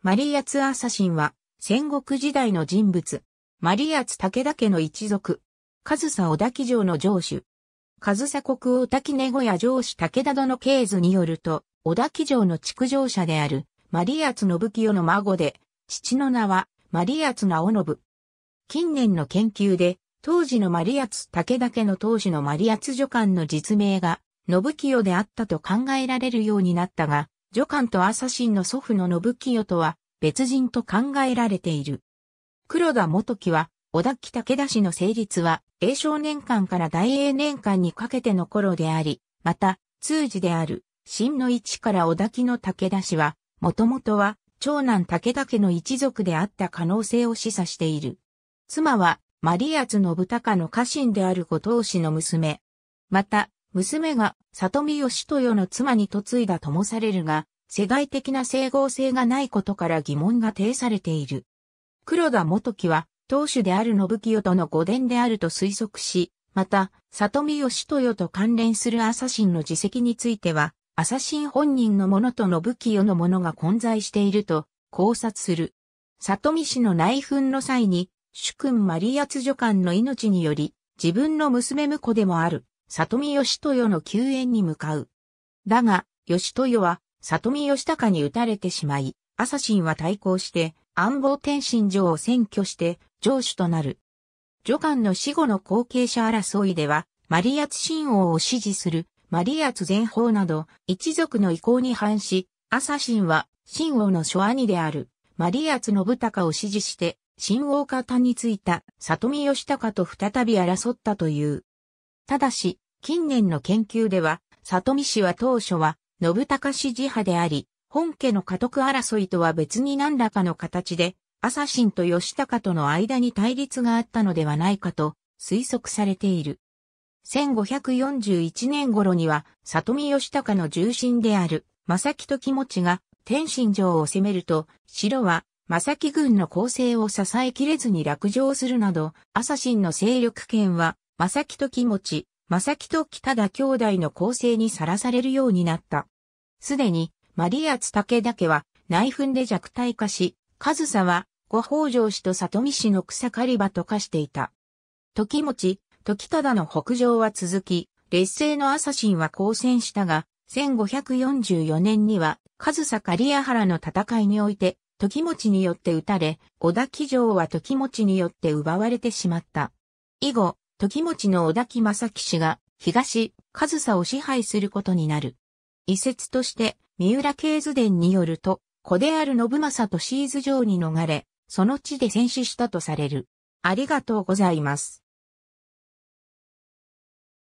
マリアツ・アサシンは、戦国時代の人物。マリアツ・武田家の一族。カサ・オ小キ城の城主。カズサ国王滝根小屋城主武田殿経図によると、小キ城の築城者である、マリアツ・信清の孫で、父の名は、マリアツ・直信。近年の研究で、当時のマリアツ・武田家の当主のマリアツ・助官の実名が、信清であったと考えられるようになったが、女官とアサシンの祖父の信清とは別人と考えられている。黒田元樹は、小田木武田氏の成立は、英少年間から大英年間にかけての頃であり、また、通詞である、新の一から小田木の武田氏は、もともとは、長男武田家の一族であった可能性を示唆している。妻は、マリアツ信孝の家臣である後藤氏の娘。また、娘が里見義豊の妻に嫁いだともされるが、世代的な整合性がないことから疑問が呈されている。黒田元樹は、当主である信清との御殿であると推測し、また、里見義豊と関連するアサシンの自責については、アサシン本人のものと信清のものが混在していると考察する。里見氏の内紛の際に、主君マリアツ女官の命により、自分の娘婿でもある、里見義豊の救援に向かう。だが、義豊は、里見義高に撃たれてしまい、朝臣は対抗して、暗号天心城を占拠して、城主となる。女官の死後の後継者争いでは、マリアツ新王を支持する、マリアツ全法など、一族の意向に反し、朝臣は、新王の諸兄である、マリアツ信孝を支持して、新王方についた、里見義高と再び争ったという。ただし、近年の研究では、里見氏は当初は、信隆氏自派であり、本家の家督争いとは別に何らかの形で、朝臣と吉高との間に対立があったのではないかと推測されている。1541年頃には、里見吉高の重臣である、正木と気持が、天津城を攻めると、城は、正木軍の攻勢を支えきれずに落城するなど、朝臣の勢力圏は、正木と木持、正木と北田兄弟の構成にさらされるようになった。すでに、マリアツケだけは内紛で弱体化し、上総はご北条氏と里見氏の草刈り場と化していた。時持、時忠の北上は続き、劣勢の朝臣は交戦したが、1544年には、上総刈谷原の戦いにおいて、時持によって撃たれ、小田紀城は時持によって奪われてしまった。以後、時持ちの小田木正樹氏が、東、上総を支配することになる。遺説として、三浦慶図伝によると、子である信正とシーズ城に逃れ、その地で戦死したとされる。ありがとうございます。